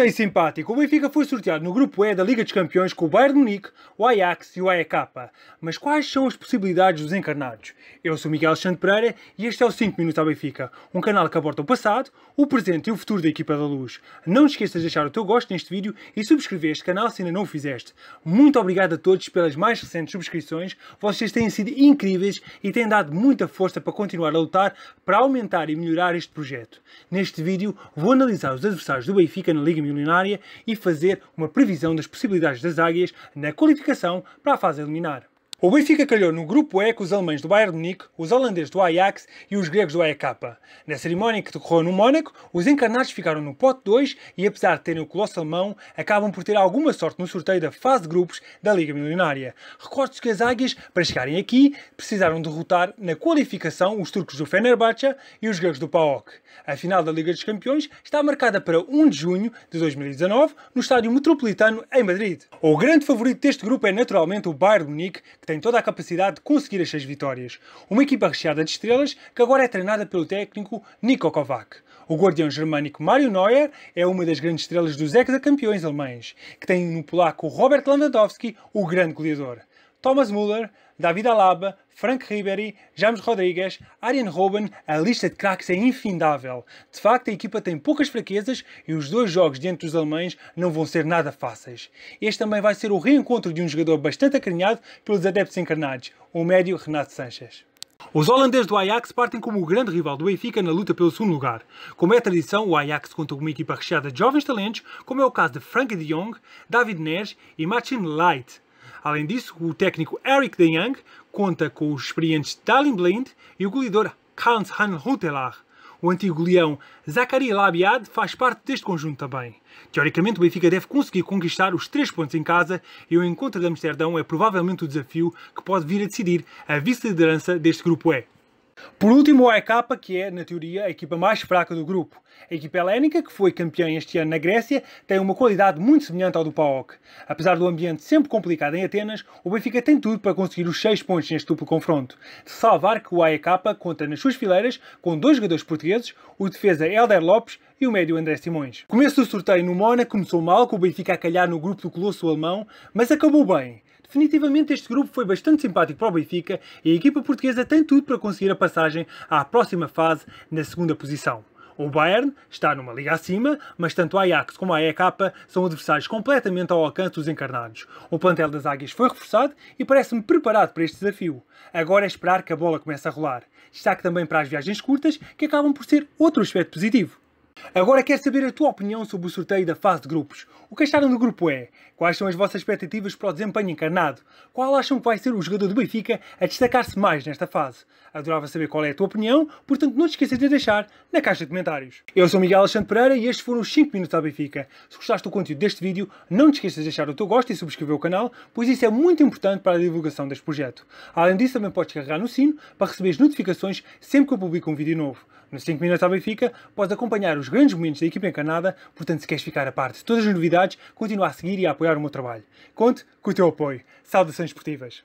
Sorteio simpático. O Benfica foi sorteado no grupo E da Liga dos Campeões com o Bayern de Munique, o Ajax e o AEK. Mas quais são as possibilidades dos encarnados? Eu sou Miguel Alexandre Pereira e este é o 5 Minutos à Benfica, um canal que aborda o passado, o presente e o futuro da equipa da Luz. Não te esqueças de deixar o teu gosto neste vídeo e subscrever este canal se ainda não o fizeste. Muito obrigado a todos pelas mais recentes subscrições. Vocês têm sido incríveis e têm dado muita força para continuar a lutar para aumentar e melhorar este projeto. Neste vídeo vou analisar os adversários do Benfica na Liga milionária e fazer uma previsão das possibilidades das águias na qualificação para a fase eliminar. O Benfica calhou no grupo E com os alemães do Bayern de Munique, os holandeses do Ajax e os gregos do AEK. Na cerimónia que decorreu no Mónaco, os encarnados ficaram no pote 2 e, apesar de terem o colosso alemão, acabam por ter alguma sorte no sorteio da fase de grupos da Liga Milionária. Recorda-se que as águias, para chegarem aqui, precisaram derrotar na qualificação os turcos do Fenerbahçe e os gregos do PAOK. A final da Liga dos Campeões está marcada para 1 de junho de 2019 no Estádio Metropolitano em Madrid. O grande favorito deste grupo é naturalmente o Bayern de Munique, que tem toda a capacidade de conseguir as seis vitórias. Uma equipa recheada de estrelas que agora é treinada pelo técnico Niko Kovac. O guardião germânico Mario Neuer é uma das grandes estrelas dos ex-campeões alemães, que tem no polaco Robert Lewandowski o grande goleador. Thomas Müller, David Alaba, Frank Ribery, James Rodrigues, Arjen Robben, a lista de craques é infindável. De facto, a equipa tem poucas fraquezas e os dois jogos diante dos alemães não vão ser nada fáceis. Este também vai ser o reencontro de um jogador bastante acarinhado pelos adeptos encarnados, o médio Renato Sanches. Os holandeses do Ajax partem como o grande rival do Benfica na luta pelo segundo lugar. Como é tradição, o Ajax conta com uma equipa recheada de jovens talentos, como é o caso de Frank de Jong, David Neres e Martin Light. Além disso, o técnico Eric De Young conta com os experientes Dalin Blind e o goleador Hans Han Huntelaar. O antigo leão Zakaria Labiad faz parte deste conjunto também. Teoricamente, o Benfica deve conseguir conquistar os três pontos em casa e o encontro de Amsterdão é provavelmente o desafio que pode vir a decidir a vice-liderança deste grupo E. Por último, o AEK, que é, na teoria, a equipa mais fraca do grupo. A equipa helénica, que foi campeã este ano na Grécia, tem uma qualidade muito semelhante ao do PAOK. Apesar do ambiente sempre complicado em Atenas, o Benfica tem tudo para conseguir os 6 pontos neste duplo confronto. De salvar que o AEK conta nas suas fileiras com dois jogadores portugueses, o defesa Helder Lopes e o médio André Simões. Começo do sorteio no Mónaco começou mal, com o Benfica a calhar no grupo do Colosso Alemão, mas acabou bem. Definitivamente este grupo foi bastante simpático para o Benfica e a equipa portuguesa tem tudo para conseguir a passagem à próxima fase na segunda posição. O Bayern está numa liga acima, mas tanto a Ajax como a EK são adversários completamente ao alcance dos encarnados. O plantel das Águias foi reforçado e parece-me preparado para este desafio. Agora é esperar que a bola comece a rolar. Destaque também para as viagens curtas, que acabam por ser outro aspecto positivo. Agora quero saber a tua opinião sobre o sorteio da fase de grupos. O que acharam do grupo E? Quais são as vossas expectativas para o desempenho encarnado? Qual acham que vai ser o jogador do Benfica a destacar-se mais nesta fase? Adorava saber qual é a tua opinião, portanto não te esqueças de deixar na caixa de comentários. Eu sou Miguel Alexandre Pereira e estes foram os 5 minutos à Benfica. Se gostaste do conteúdo deste vídeo, não te esqueças de deixar o teu gosto e subscrever o canal, pois isso é muito importante para a divulgação deste projeto. Além disso, também podes carregar no sino para receber as notificações sempre que eu publico um vídeo novo. Nos 5 minutos à Benfica, podes acompanhar os grandes momentos da equipa encarnada, portanto, se queres ficar a parte de todas as novidades, continua a seguir e a apoiar o meu trabalho. Conte com o teu apoio. Saudações esportivas!